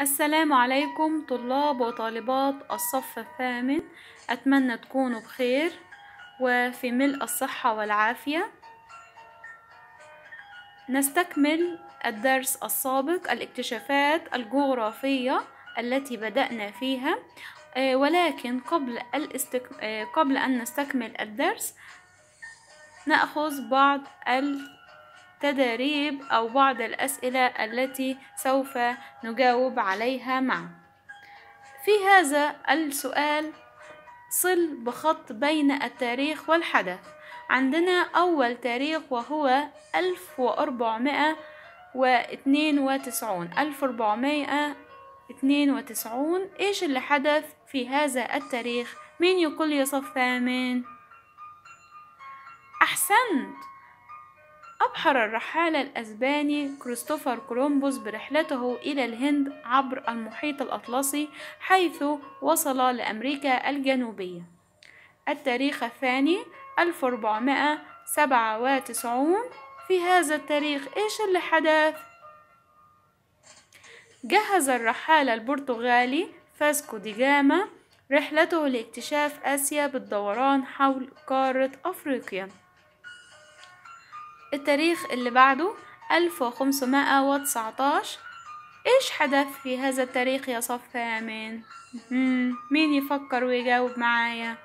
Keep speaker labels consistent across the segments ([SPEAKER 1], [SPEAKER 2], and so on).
[SPEAKER 1] السلام عليكم طلاب وطالبات الصف الثامن أتمنى تكونوا بخير وفي ملء الصحة والعافية نستكمل الدرس السابق الاكتشافات الجغرافية التي بدأنا فيها آه، ولكن قبل, الاستك... آه، قبل أن نستكمل الدرس نأخذ بعض ال... تدريب أو بعض الأسئلة التي سوف نجاوب عليها معا في هذا السؤال صل بخط بين التاريخ والحدث عندنا أول تاريخ وهو 1492 1492 إيش اللي حدث في هذا التاريخ؟ مين يقول يا صف ثامن؟ أحسنت أبحر الرحالة الأسباني كريستوفر كولومبوس برحلته إلى الهند عبر المحيط الأطلسي حيث وصل لأمريكا الجنوبية التاريخ الثاني 1497 في هذا التاريخ إيش اللي حدث؟ جهز الرحالة البرتغالي فاسكو دي جاما رحلته لاكتشاف آسيا بالدوران حول قارة أفريقيا التاريخ اللي بعده 1519 إيش حدث في هذا التاريخ يا صف يا مان مين يفكر ويجاوب معايا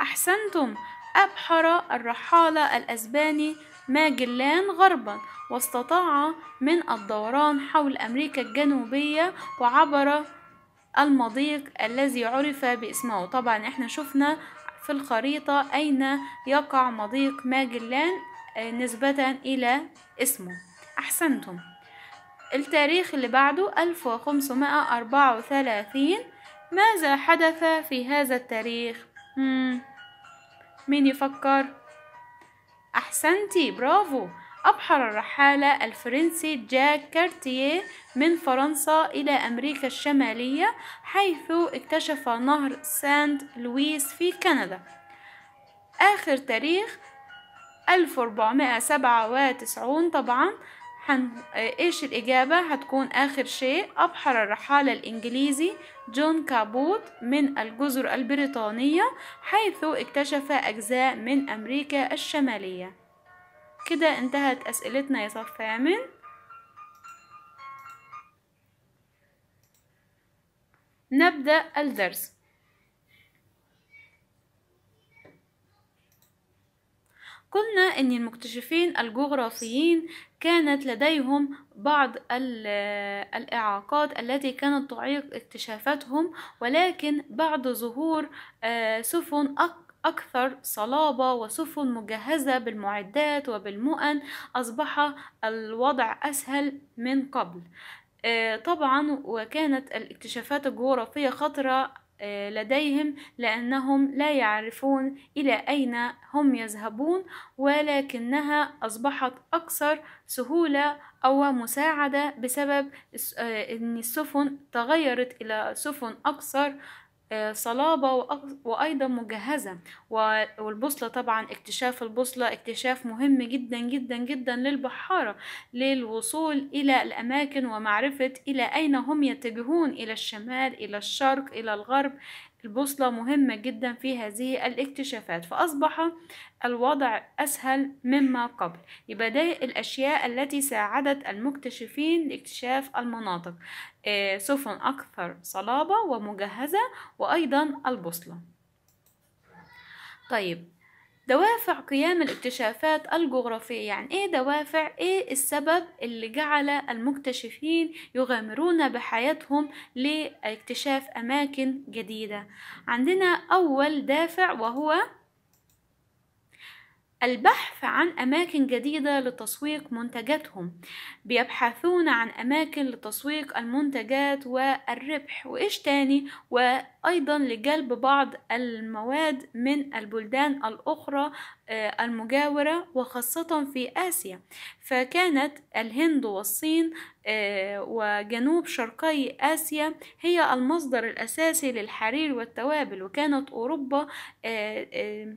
[SPEAKER 1] أحسنتم أبحر الرحالة الأسباني ماجلان غربا واستطاع من الدوران حول أمريكا الجنوبية وعبر المضيق الذي عرف باسمه طبعا احنا شفنا في الخريطة أين يقع مضيق ماجلان آه، نسبة إلى اسمه أحسنتم التاريخ اللي بعده 1534 ماذا حدث في هذا التاريخ؟ مم. مين يفكر؟ أحسنتي برافو أبحر الرحالة الفرنسي جاك كارتييه من فرنسا إلى أمريكا الشمالية حيث اكتشف نهر سانت لويس في كندا آخر تاريخ 1497 طبعا هن... ايش الإجابة هتكون آخر شيء أبحر الرحالة الإنجليزي جون كابوت من الجزر البريطانية حيث اكتشف أجزاء من أمريكا الشمالية كده انتهت أسئلتنا يا صف عامل نبدأ الدرس قلنا أن المكتشفين الجغرافيين كانت لديهم بعض الإعاقات التي كانت تعيق اكتشافاتهم ولكن بعد ظهور آه، سفن أكثر صلابة وسفن مجهزة بالمعدات وبالمؤن أصبح الوضع أسهل من قبل آه، طبعا وكانت الاكتشافات الجغرافية خطرة آه، لديهم لأنهم لا يعرفون إلى أين هم يذهبون ولكنها أصبحت أكثر سهولة أو مساعدة بسبب آه، أن السفن تغيرت إلى سفن أكثر آه، صلابة وأيضا مجهزة والبوصلة طبعا اكتشاف البوصلة اكتشاف مهم جدا جدا جدا للبحارة للوصول إلى الأماكن ومعرفة إلى أين هم يتجهون إلى الشمال إلى الشرق إلى الغرب البوصلة مهمة جدا في هذه الاكتشافات فأصبح الوضع أسهل مما قبل يبقى ده الأشياء التي ساعدت المكتشفين لاكتشاف المناطق آه، سفن أكثر صلابة ومجهزة وأيضا البوصلة طيب دوافع قيام الاكتشافات الجغرافية يعني إيه دوافع إيه السبب اللي جعل المكتشفين يغامرون بحياتهم لاكتشاف أماكن جديدة عندنا أول دافع وهو البحث عن أماكن جديدة لتسويق منتجاتهم بيبحثون عن أماكن لتسويق المنتجات والربح وإيش تاني وأيضا لجلب بعض المواد من البلدان الأخرى آه، المجاورة وخاصة في آسيا فكانت الهند والصين آه، وجنوب شرقي آسيا هي المصدر الأساسي للحرير والتوابل وكانت أوروبا آه،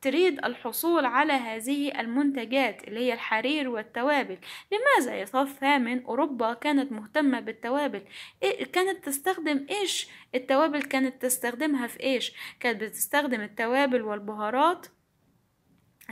[SPEAKER 1] تريد الحصول على هذه المنتجات اللي هي الحرير والتوابل لماذا يا صف ثامن أوروبا كانت مهتمة بالتوابل إيه كانت تستخدم إيش التوابل كانت تستخدمها في إيش كانت بتستخدم التوابل والبهارات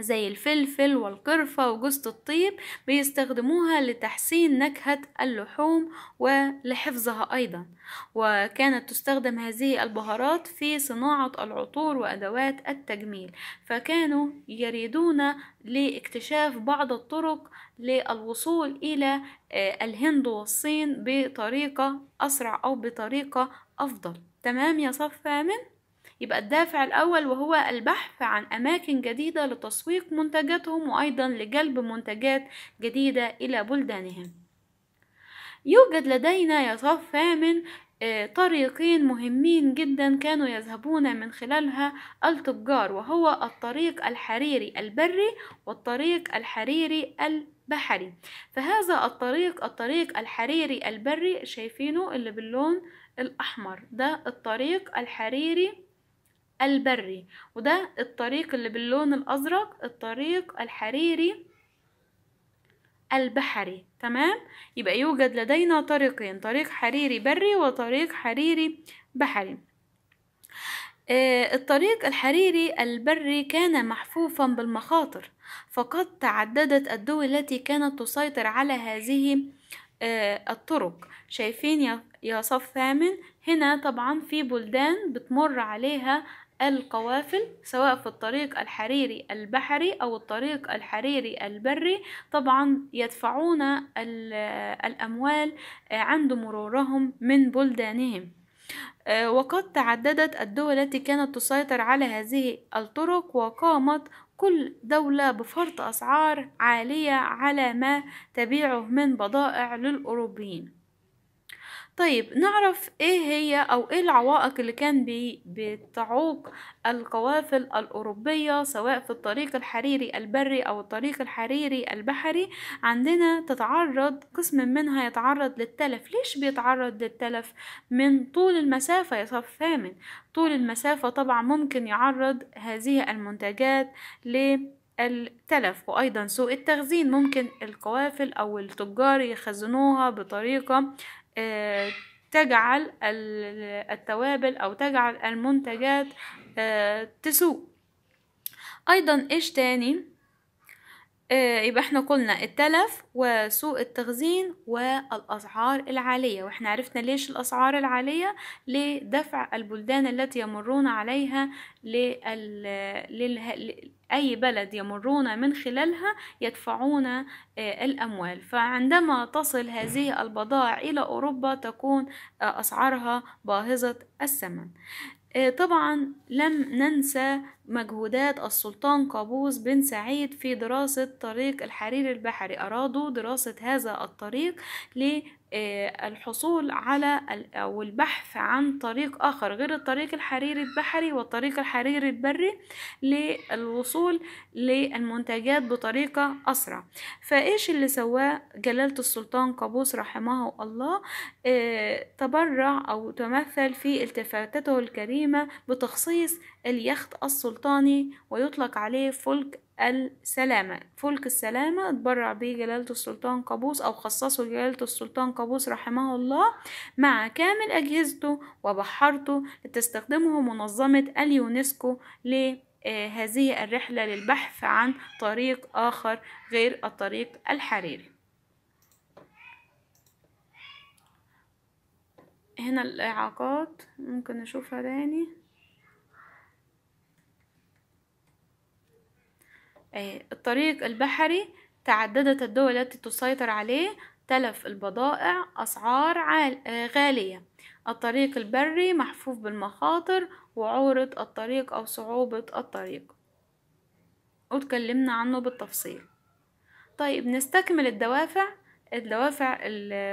[SPEAKER 1] زي الفلفل والقرفة وجوزة الطيب بيستخدموها لتحسين نكهة اللحوم ولحفظها أيضا وكانت تستخدم هذه البهارات في صناعة العطور وأدوات التجميل فكانوا يريدون لاكتشاف بعض الطرق للوصول إلى آه، الهند والصين بطريقة أسرع أو بطريقة أفضل تمام يا صف آمن؟ يبقى الدافع الأول وهو البحث عن أماكن جديدة لتسويق منتجاتهم وأيضا لجلب منتجات جديدة إلى بلدانهم يوجد لدينا يا ثامن آه، طريقين مهمين جدا كانوا يذهبون من خلالها التجار وهو الطريق الحريري البري والطريق الحريري البحري فهذا الطريق الطريق الحريري البري شايفينه اللي باللون الأحمر ده الطريق الحريري البري وده الطريق اللي باللون الأزرق الطريق الحريري البحري تمام يبقى يوجد لدينا طريقين طريق حريري بري وطريق حريري بحري آه، الطريق الحريري البري كان محفوفا بالمخاطر فقد تعددت الدول التي كانت تسيطر على هذه آه، الطرق شايفين يا صف ثامن هنا طبعا في بلدان بتمر عليها القوافل سواء في الطريق الحريري البحري أو الطريق الحريري البري طبعا يدفعون الأموال آه، عند مرورهم من بلدانهم آه، وقد تعددت الدول التي كانت تسيطر على هذه الطرق وقامت كل دولة بفرض أسعار عالية على ما تبيعه من بضائع للأوروبيين طيب نعرف ايه هي او ايه العوائق اللي كان بي بتعوق القوافل الأوروبية سواء في الطريق الحريري البري أو الطريق الحريري البحري عندنا تتعرض قسم منها يتعرض للتلف ليش بيتعرض للتلف من طول المسافة يا صف ثامن طول المسافة طبعا ممكن يعرض هذه المنتجات ل التلف وأيضا سوء التخزين ممكن القوافل أو التجار يخزنوها بطريقة تجعل التوابل أو تجعل المنتجات آه، تسوق أيضا إيش تاني آه، يبقى احنا قلنا التلف وسوء التخزين والأسعار العالية واحنا عرفنا ليش الأسعار العالية لدفع البلدان التي يمرون عليها لأي أي بلد يمرون من خلالها يدفعون آه، الأموال فعندما تصل هذه البضائع إلى أوروبا تكون آه، أسعارها باهظة الثمن آه، طبعا لم ننسى مجهودات السلطان قابوس بن سعيد في دراسة طريق الحرير البحري أرادوا دراسة هذا الطريق آه، الحصول على أو البحث عن طريق آخر غير الطريق الحريري البحري والطريق الحريري البري للوصول للمنتجات بطريقة أسرع فإيش اللي سواه جلالة السلطان قابوس رحمه الله آه، تبرع أو تمثل في التفاتته الكريمة بتخصيص اليخت السلطاني ويطلق عليه فلك السلامة فلك السلامة اتبرع به جلالة السلطان قابوس أو خصصه جلالة السلطان قابوس رحمه الله مع كامل أجهزته وبحرته لتستخدمه منظمة اليونسكو لهذه آه، الرحلة للبحث عن طريق آخر غير الطريق الحريري هنا الإعاقات ممكن نشوفها تاني آه، الطريق البحري تعددت الدول التي تسيطر عليه تلف البضائع أسعار آه، غالية الطريق البري محفوف بالمخاطر وعورة الطريق أو صعوبة الطريق وتكلمنا عنه بالتفصيل طيب نستكمل الدوافع الدوافع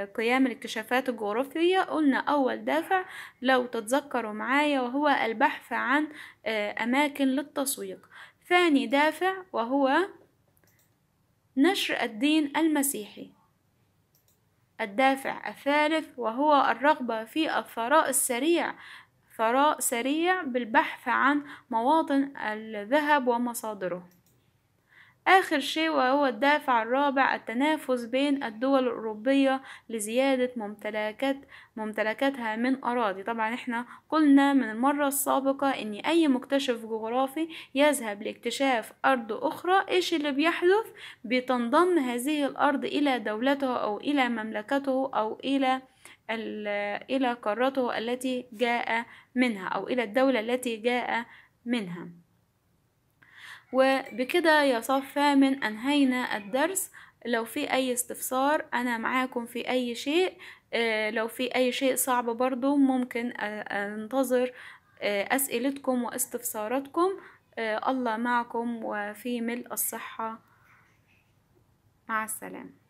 [SPEAKER 1] قيام الاكتشافات الجغرافية قلنا أول دافع لو تتذكروا معايا وهو البحث عن آه، أماكن للتسويق ثاني دافع وهو نشر الدين المسيحي الدافع الثالث وهو الرغبة في الثراء السريع ثراء سريع بالبحث عن مواطن الذهب ومصادره آخر شيء وهو الدافع الرابع التنافس بين الدول الأوروبية لزيادة ممتلكات ممتلكاتها من أراضي طبعا احنا قلنا من المرة السابقة ان أي مكتشف جغرافي يذهب لاكتشاف أرض أخرى ايش اللي بيحدث بتنضم هذه الأرض إلى دولته أو إلى مملكته أو إلى إلى قارته التي جاء منها أو إلى الدولة التي جاء منها وبكده يا صفا من أنهينا الدرس لو في أي استفسار أنا معاكم في أي شيء آه، لو في أي شيء صعب برضو ممكن آه، أنتظر آه، أسئلتكم واستفساراتكم الله معكم وفي ملء الصحة مع السلامة